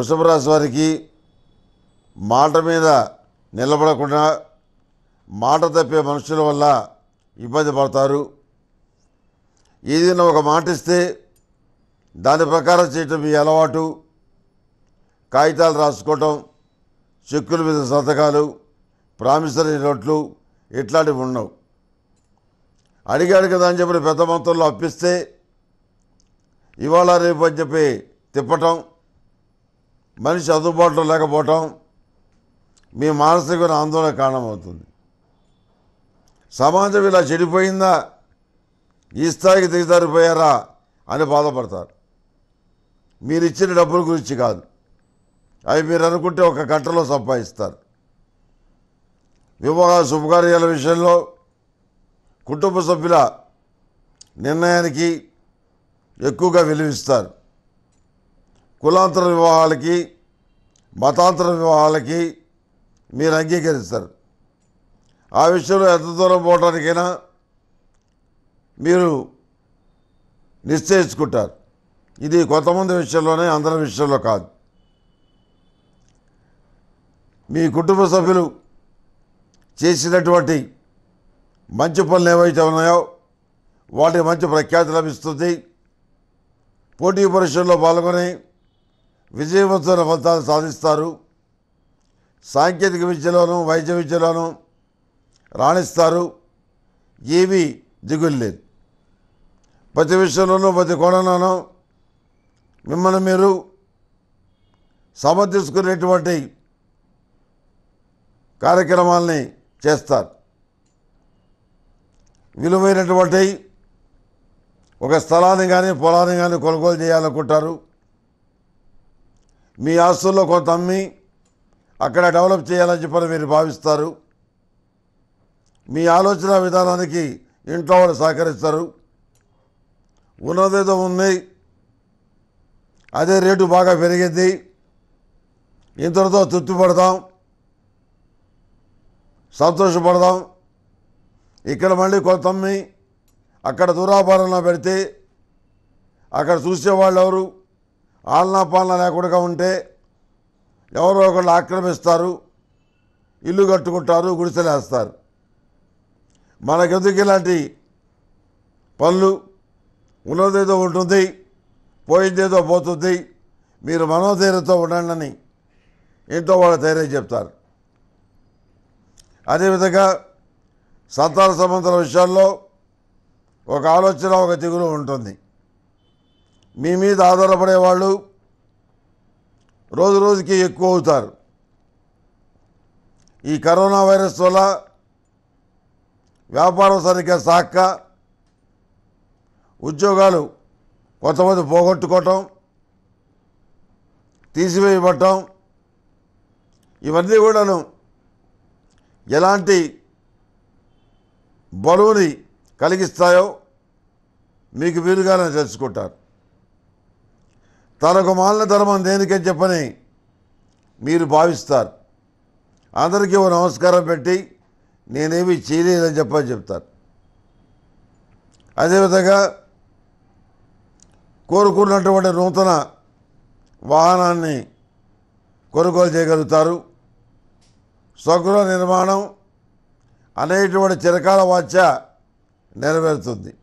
వృషభ రాశి వారికి మాట మీద నిలబడకుండా మాట తప్పే మనుషుల వల్ల ఇబ్బంది పడతారు ఏదైనా ఒక మాట ఇస్తే దాని ప్రకారం చేయటం మీ అలవాటు కాగితాలు రాసుకోవటం చెక్కుల మీద సంతకాలు ప్రామిసరీ నోట్లు ఇట్లాంటివి ఉండవు అడిగాడు కదా అని చెప్పి పెద్ద మొత్తంలో అప్పిస్తే ఇవాళ రేపు అని చెప్పి తిప్పటం మనిషి అందుబాటులో లేకపోవటం మీ మానసిక ఆందోళన కారణమవుతుంది సమాజం ఇలా చెడిపోయిందా ఈ స్థాయికి దిగజారిపోయారా అని బాధపడతారు మీరు ఇచ్చిన డబ్బుల గురించి కాదు అవి మీరు అనుకుంటే ఒక గంటలో సంపాదిస్తారు వివాహ శుభకార్యాల విషయంలో కుటుంబ సభ్యుల నిర్ణయానికి ఎక్కువగా విలువిస్తారు కులాంతర వివాహాలకి మతాంతర వివాహాలకి మీరు అంగీకరిస్తారు ఆ విషయంలో ఎంత దూరం పోవడానికైనా మీరు నిశ్చయించుకుంటారు ఇది కొంతమంది విషయంలోనే అందరి విషయంలో కాదు మీ కుటుంబ సభ్యులు చేసినటువంటి మంచి పనులు ఏవైతే ఉన్నాయో వాటికి మంచి ప్రఖ్యాతి లభిస్తుంది పోటీ పరీక్షల్లో పాల్గొని విజయవంతమైన ఫలితాలు సాధిస్తారు సాంకేతిక విద్యలోను వైద్య విద్యలోను రాణిస్తారు ఏమీ దిగులు లేదు ప్రతి విషయంలోనూ ప్రతి కోణంలోనూ మిమ్మల్ని మీరు సమర్థించుకునేటువంటి కార్యక్రమాలని చేస్తారు విలువైనటువంటి ఒక స్థలాన్ని కానీ పొలాన్ని కానీ కొనుగోలు చేయాలనుకుంటారు మీ ఆస్తుల్లో కొంత అమ్మి అక్కడ డెవలప్ చేయాలని చెప్పని మీరు భావిస్తారు మీ ఆలోచన విధానానికి ఇంట్లో వాళ్ళు సహకరిస్తారు ఉన్నదేదో ఉంది అదే రేటు బాగా పెరిగింది ఇంతటితో తృప్తిపడదాం సంతోషపడదాం ఇక్కడ మళ్ళీ కొంత అమ్మి అక్కడ దూరాపారంలో పెడితే అక్కడ చూసేవాళ్ళు ఎవరు ఆలనా పాలన లేకుండా ఉంటే ఎవరో ఒకళ్ళు ఆక్రమిస్తారు ఇల్లు కట్టుకుంటారు గుడిసెలేస్తారు మనకెందుకు ఇలాంటి పనులు ఉన్నదేదో ఉంటుంది పోయిందేదో పోతుంది మీరు మనోధైర్యంతో ఉండండి అని ఇంట్లో వాళ్ళ ధైర్యం చెప్తారు అదేవిధంగా సంతాన సంబంధాల విషయాల్లో ఒక ఆలోచన ఒక దిగులు ఉంటుంది మీ మీద ఆధారపడేవాళ్ళు రోజు రోజుకి ఎక్కువ అవుతారు ఈ కరోనా వైరస్ వల్ల వ్యాపారం సరిగ్గా సాక్క ఉద్యోగాలు కొంతమంది పోగొట్టుకోవటం తీసివేయబడటం ఇవన్నీ కూడాను ఎలాంటి బరువుని కలిగిస్తాయో మీకు వీలుగానే తెలుసుకుంటారు తనకు మాలిన ధర్మం దేనికే చెప్పని మీరు భావిస్తారు అందరికీ ఓ నమస్కారం పెట్టి నేనేమి చేయలేదని చెప్పని చెప్తారు అదేవిధంగా కోరుకున్నటువంటి నూతన వాహనాన్ని కొనుగోలు చేయగలుగుతారు స్వగృహ నిర్మాణం అనేటువంటి చిరకాల వాచ్య నెరవేరుతుంది